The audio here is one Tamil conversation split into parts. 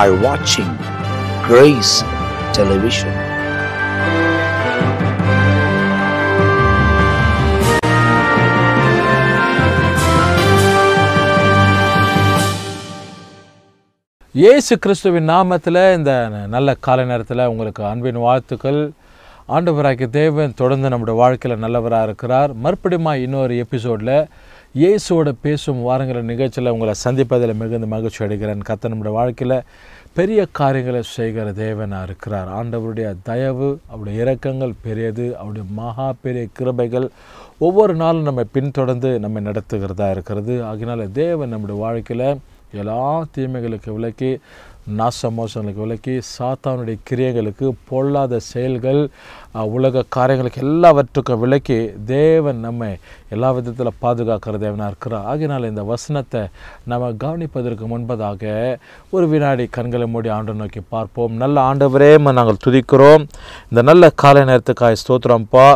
are watching Grace Television. இயேசு கிறிஸ்துவின் நாமத்தில் இந்த நல்ல காலை நேரத்தில் உங்களுக்கு அன்பின் வாழ்த்துக்கள் ஆண்டவராகிய தேவன் தொடர்ந்து நம்முடைய வாழ்க்கையில் நல்லவராக இருக்கிறார் மறுபடியும் இன்னொரு எபிசோடில் இயேசுவோட பேசும் வாரங்கிற நிகழ்ச்சியில் உங்களை சந்திப்பதில் மிகுந்த மகிழ்ச்சி அடைகிறேன் கத்த நம்முடைய வாழ்க்கையில் பெரிய காரியங்களை செய்கிற தேவனாக இருக்கிறார் ஆண்டவருடைய தயவு அவருடைய இறக்கங்கள் பெரியது அவருடைய மகா பெரிய கிருபைகள் ஒவ்வொரு நாளும் நம்ம பின்தொடர்ந்து நம்ம நடத்துகிறதா இருக்கிறது ஆகினால தேவன் நம்முடைய வாழ்க்கையில் எல்லா தீமைகளுக்கு விளக்கி நாசமோசங்களுக்கு விலக்கி சாத்தானுடைய கிரியைகளுக்கு பொல்லாத செயல்கள் உலக காரியங்களுக்கு எல்லாவற்றுக்கும் விலக்கி தேவன் நம்மை எல்லா விதத்தில் பாதுகாக்கிற தேவனாக இருக்கிறார் ஆகினால் இந்த வசனத்தை நம்ம கவனிப்பதற்கு முன்பதாக ஒரு வினாடி கண்களை மூடி ஆண்டு நோக்கி பார்ப்போம் நல்ல ஆண்டவரே நாங்கள் துதிக்கிறோம் இந்த நல்ல காலை நேரத்துக்காக ஸ்தோத்திரம்ப்பா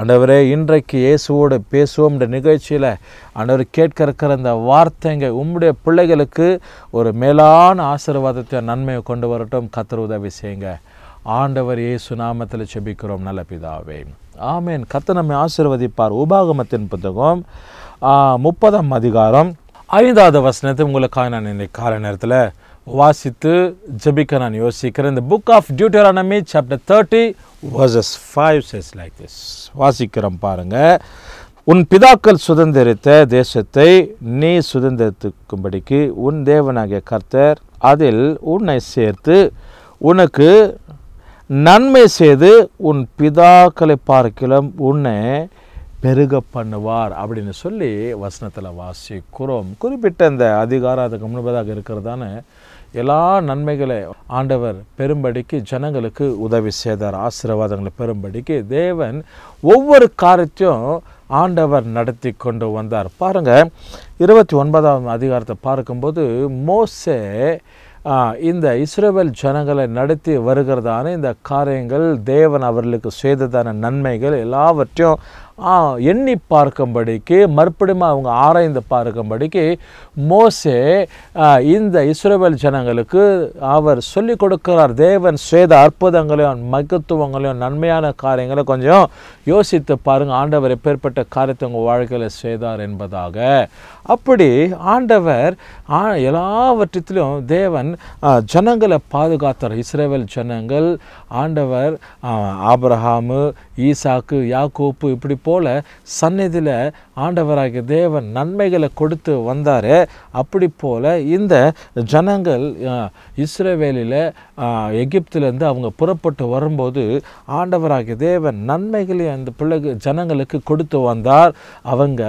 ஆண்டவரே இன்றைக்கு இயேசுவோடு பேசுவோம் என்ற நிகழ்ச்சியில் ஆண்டவர் கேட்க இருக்கிற இந்த வார்த்தைங்க உம்முடைய பிள்ளைகளுக்கு ஒரு மேலான ஆசீர்வாதத்தை நன்மையை கொண்டு வரட்டும் கத்திர உதவி செய்யுங்க ஆண்டவர் இயேசு நாமத்தில் செபிக்கிறோம் நல்ல பிதாவே ஆமேன் கத்த நம்மை ஆசீர்வதிப்பார் உபாகமத்தின் புத்தகம் முப்பதாம் அதிகாரம் ஐந்தாவது வசனத்தை உங்களுக்காக நான் இன்றைக்கு கால நேரத்தில் வாசித்து ஜபிக்க நான் யோசிக்கிறேன் இந்த book of Deuteronomy chapter thirty verses five says like this வாசிக்கிறோம் பாருங்கள் உன் பிதாக்கள் சுதந்திரித்த தேசத்தை நீ சுதந்திரத்துக்கும்படிக்கு உன் தேவனாகிய கர்த்தர் அதில் உன்னை சேர்த்து உனக்கு நன்மை செய்து உன் பிதாக்களை பார்க்கலாம் உன்னை பெருக பண்ணுவார் அப்படின்னு சொல்லி வசனத்தில் வாசிக்கிறோம் குறிப்பிட்ட இந்த அதிகாரம் அதுக்கு முன்பதாக இருக்கிறதான எல்லா நன்மைகளை ஆண்டவர் பெரும்படிக்கு ஜனங்களுக்கு உதவி செய்தார் ஆசீர்வாதங்களை பெரும்படிக்கு தேவன் ஒவ்வொரு காரியத்தையும் ஆண்டவர் நடத்தி கொண்டு வந்தார் பாருங்கள் இருபத்தி ஒன்பதாம் அதிகாரத்தை பார்க்கும்போது மோசே இந்த இஸ்ரேல் ஜனங்களை நடத்தி வருகிறதான இந்த காரியங்கள் தேவன் அவர்களுக்கு செய்ததான நன்மைகள் எல்லாவற்றையும் எண்ணி பார்க்கும்படிக்கு மறுபடியும் அவங்க ஆராய்ந்து பார்க்கும்படிக்கு மோசே இந்த இஸ்ரேவேல் ஜனங்களுக்கு அவர் சொல்லிக் கொடுக்கிறார் தேவன் சுவேத அற்புதங்களையும் மகத்துவங்களையும் நன்மையான காரியங்களை கொஞ்சம் யோசித்து பாருங்கள் ஆண்டவர் எப்பேற்பட்ட காரியத்தை உங்கள் வாழ்க்கையில் செய்தார் என்பதாக அப்படி ஆண்டவர் எல்லாவற்றத்திலும் தேவன் ஜனங்களை பாதுகாத்தார் இஸ்ரேவேல் ஜனங்கள் ஆண்டவர் ஆப்ரஹாமு ஈசாக்கு யாக்கோப்பு இப்படி போல சந்நிதியில் ஆண்டவராகிய தேவன் நன்மைகளை கொடுத்து வந்தார் அப்படி போல் இந்த ஜனங்கள் இஸ்ரேவேலியில் எகிப்திலேருந்து அவங்க புறப்பட்டு வரும்போது ஆண்டவராகிய தேவன் நன்மைகளை அந்த பிள்ளைகள் ஜனங்களுக்கு கொடுத்து வந்தார் அவங்க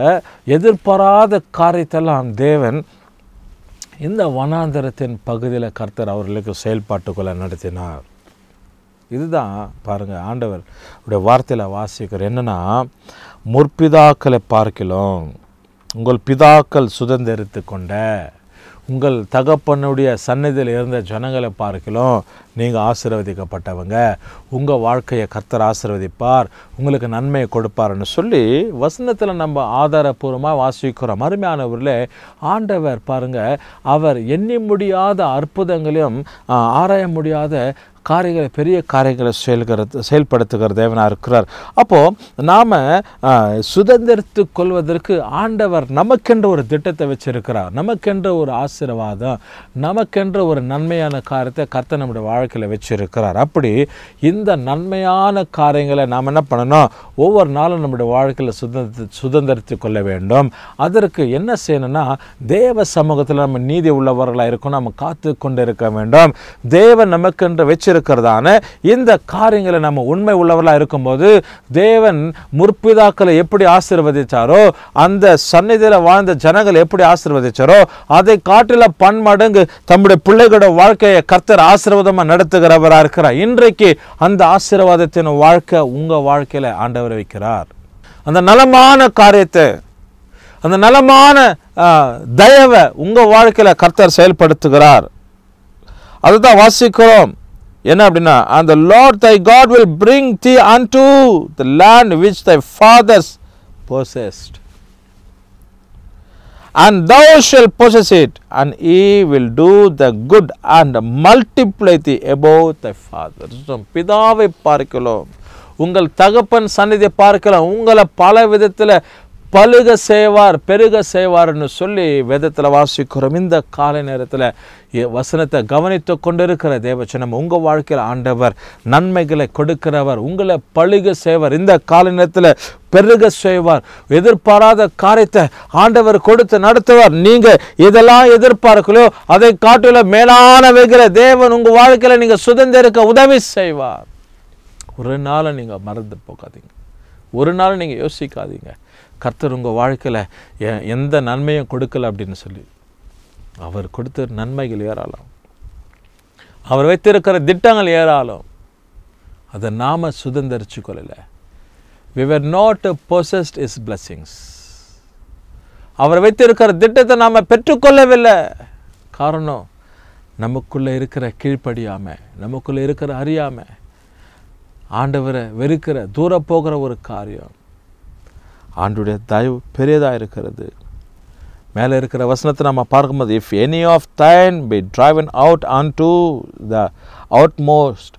எதிர்பாராத காரியத்தெல்லாம் தேவன் இந்த வனாந்தரத்தின் பகுதியில் கர்த்தர் அவர்களுக்கு செயல்பாட்டுக்குள்ளே நடத்தினார் இதுதான் பாருங்கள் ஆண்டவர் உடைய வார்த்தையில் வாசிக்கிறார் என்னென்னா முற்பிதாக்களை பார்க்கலாம் உங்கள் பிதாக்கள் சுதந்திரத்து கொண்ட உங்கள் தகப்பனுடைய சன்னதியில் இருந்த ஜனங்களை பார்க்கலாம் நீங்கள் ஆசீர்வதிக்கப்பட்டவங்க உங்கள் வாழ்க்கையை கர்த்தர் ஆசீர்வதிப்பார் உங்களுக்கு நன்மையை கொடுப்பார்னு சொல்லி வசனத்தில் நம்ம ஆதாரபூர்வமாக வாசிக்கிறோம் அருமையானவர்களே ஆண்டவர் பாருங்கள் அவர் எண்ணி முடியாத அற்புதங்களையும் ஆராய முடியாத காரியங்களை பெரிய காரியங்களை செயல்கிறது செயல்படுத்துகிற தேவனாக இருக்கிறார் அப்போது நாம் சுதந்திரத்து கொள்வதற்கு ஆண்டவர் நமக்கென்ற ஒரு திட்டத்தை வச்சுருக்கிறார் நமக்கென்ற ஒரு ஆசீர்வாதம் நமக்கென்ற ஒரு நன்மையான காரியத்தை கர்த்த நம்முடைய வாழ்க்கையில் வச்சுருக்கிறார் அப்படி இந்த நன்மையான காரியங்களை நாம் என்ன பண்ணணும் ஒவ்வொரு நாளும் நம்முடைய வாழ்க்கையில் சுதந்திர சுதந்திரத்து கொள்ள வேண்டும் அதற்கு என்ன செய்யணும்னா தேவ சமூகத்தில் நம்ம நீதி உள்ளவர்களாக இருக்கணும் நம்ம காத்து கொண்டு இருக்க வேண்டும் தேவன் நமக்கென்று வச்சிருக்க இருக்கிறதான இந்த காரியங்களை நம்ம உண்மை உள்ளவர்களாக இருக்கும்போது தேவன் முற்பிதாக்களை எப்படி ஆசீர்வதித்தாரோ அந்த சந்நிதியில் வாழ்ந்த ஜனங்களை எப்படி ஆசிர்வதிச்சாரோ அதை காட்டில பன்மடங்கு தம்முடைய பிள்ளைகளோட வாழ்க்கையை கர்த்தர் ஆசீர்வாதமாக நடத்துகிறவராக இருக்கிறார் இன்றைக்கு அந்த ஆசீர்வாதத்தின் வாழ்க்கை உங்கள் வாழ்க்கையில் ஆண்டவர் வைக்கிறார் அந்த நலமான காரியத்தை அந்த நலமான தயவை உங்கள் வாழ்க்கையில் கர்த்தர் செயல்படுத்துகிறார் அதுதான் வாசிக்கிறோம் என்ன அப்படின்னா அந்த Lord thy God will bring thee into the land which thy fathers possessed and thou shalt possess it and he will do thee good and multiply thee above thy father பிதாவை பார்க்கலாம் உங்கள் தகப்பன் சன்னிதியை பார்க்கலாம் உங்களை பல விதத்தில் பழுக செய்வார் பெருக செய்வார்னு சொல்லி வேதத்தில் வாசிக்கிறோம் இந்த காலை நேரத்தில் வசனத்தை கவனித்து கொண்டிருக்கிற தேவச்சனம் உங்கள் வாழ்க்கையில் ஆண்டவர் நன்மைகளை கொடுக்கிறவர் உங்களை பழுக செய்வார் இந்த காலை நேரத்தில் பெருக செய்வார் எதிர்பாராத காரியத்தை ஆண்டவர் கொடுத்து நடத்துவார் நீங்கள் இதெல்லாம் எதிர்பார்க்கலையோ அதை காட்டில மேலான வைக்கிற தேவன் உங்கள் வாழ்க்கையில் நீங்கள் சுதந்திரக்க உதவி செய்வார் ஒரு நாளை நீங்கள் மறந்து போகாதீங்க ஒரு நாள் நீங்கள் யோசிக்காதீங்க கர்த்தர் உங்கள் வாழ்க்கையில் எந்த நன்மையும் கொடுக்கல அப்படின்னு சொல்லி அவர் கொடுத்த நன்மைகள் ஏறாலும் அவர் வைத்திருக்கிற திட்டங்கள் ஏறாலும் அதை நாம் சுதந்திரிச்சு கொள்ளலை we were not possessed is blessings அவர் வைத்திருக்கிற திட்டத்தை நாம் பெற்றுக்கொள்ளவில்லை காரணம் நமக்குள்ளே இருக்கிற கீழ்ப்படியாமல் நமக்குள்ளே இருக்கிற அறியாமல் ஆண்டவரை வெறுக்கிற தூர போகிற ஒரு காரியம் ஆண்டுடைய தயவு பெரியதாக இருக்கிறது மேலே இருக்கிற வசனத்தை நம்ம பார்க்கும்போது if any of thine be driven out unto the outmost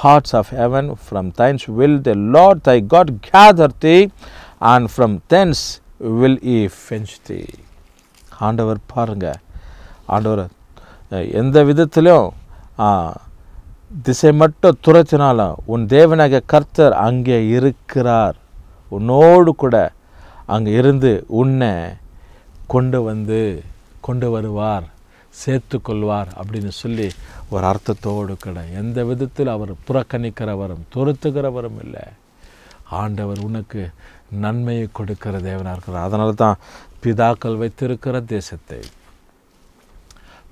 parts of heaven from thence will the Lord thy God gather thee and from thence will he fetch thee ஆண்டவர் பாருங்கள் ஆண்டவர் எந்த விதத்துலையும் திசை மட்டும் துரைச்சினாலும் உன் தேவனாக கர்த்தர் அங்கே இருக்கிறார் உன்னோடு கூட அங்கே இருந்து உன்னை கொண்டு வந்து கொண்டு வருவார் சேர்த்து கொள்வார் அப்படின்னு சொல்லி ஒரு அர்த்தத்தோடு கூட எந்த விதத்தில் அவர் புறக்கணிக்கிறவரும் துரத்துகிறவரும் இல்லை ஆண்டவர் உனக்கு நன்மையை கொடுக்கிற தேவனாக இருக்கிறார் அதனால தான் பிதாக்கள் வைத்திருக்கிற தேசத்தை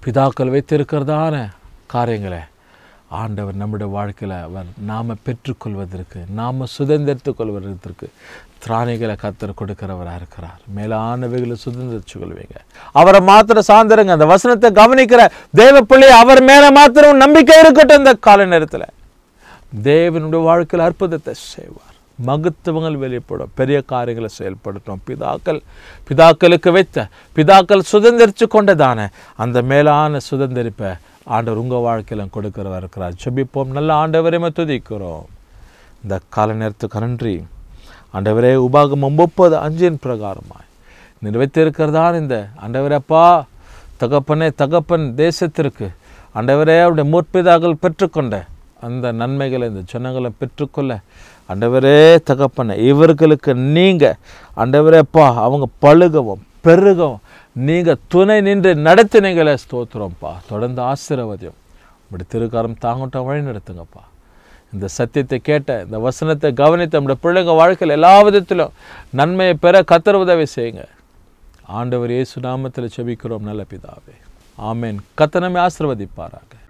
பிதாக்கள் வைத்திருக்கிறதான காரியங்களை ஆண்டவர் நம்முடைய வாழ்க்கையில் அவர் நாம் பெற்றுக்கொள்வதற்கு நாம் சுதந்திரத்துக் கொள்வதற்கு திராணிகளை கத்தர் கொடுக்கிறவராக இருக்கிறார் மேலானவைகளை சுதந்திரிச்சு கொள்வீங்க அவரை மாத்திர சார்ந்துருங்க அந்த வசனத்தை கவனிக்கிற தேவ பிள்ளை அவர் மேலே மாத்திரம் நம்பிக்கை இருக்கட்டும் இந்த கால நேரத்தில் தேவனுடைய வாழ்க்கையில் அற்புதத்தை செய்வார் மகத்துவங்கள் வெளிப்படும் பெரிய காரியங்களை செயல்படுத்தும் பிதாக்கள் பிதாக்களுக்கு வைத்த பிதாக்கள் சுதந்திரிச்சு கொண்டதான அந்த மேலான சுதந்திரிப்பை ஆண்டவர் உங்கள் வாழ்க்கையிலும் கொடுக்கிறவர் இருக்கிறார் செபிப்போம் நல்ல ஆண்டவரையுமே துதிக்கிறோம் இந்த கால நேரத்துக்கு நன்றி ஆண்டவரே உபாகமம் முப்பது அஞ்சின் பிரகாரமாய் நிறைவேற்றிருக்கிறதான் இந்த ஆண்டவரப்பா தகப்பனே தகப்பன் தேசத்திற்கு ஆண்டவரே அவருடைய முற்பிதாக்கள் பெற்றுக்கொண்ட அந்த நன்மைகளை இந்த ஜனங்களை பெற்றுக்கொள்ள ஆண்டவரே தகப்பனை இவர்களுக்கு நீங்கள் ஆண்டவரேப்பா அவங்க பழுகவும் பெருகவும் நீங்கள் துணை நின்று நடத்தினீங்களே ஸ்தோத்திரம்ப்பா தொடர்ந்து ஆசீர்வதியம் இப்படி திருக்காரம் தாங்கட்டும் வழி நடத்துங்கப்பா இந்த சத்தியத்தை கேட்ட இந்த வசனத்தை கவனித்த நம்முடைய பிள்ளைங்க வாழ்க்கையில் எல்லா விதத்திலும் நன்மையை பெற கத்தர் உதவி செய்யுங்க ஆண்டவர் இயேசு நாமத்தில் செபிக்கிறோம் நல்ல பிதாவே ஆமேன் கத்தனமே ஆசிர்வதிப்பாராங்க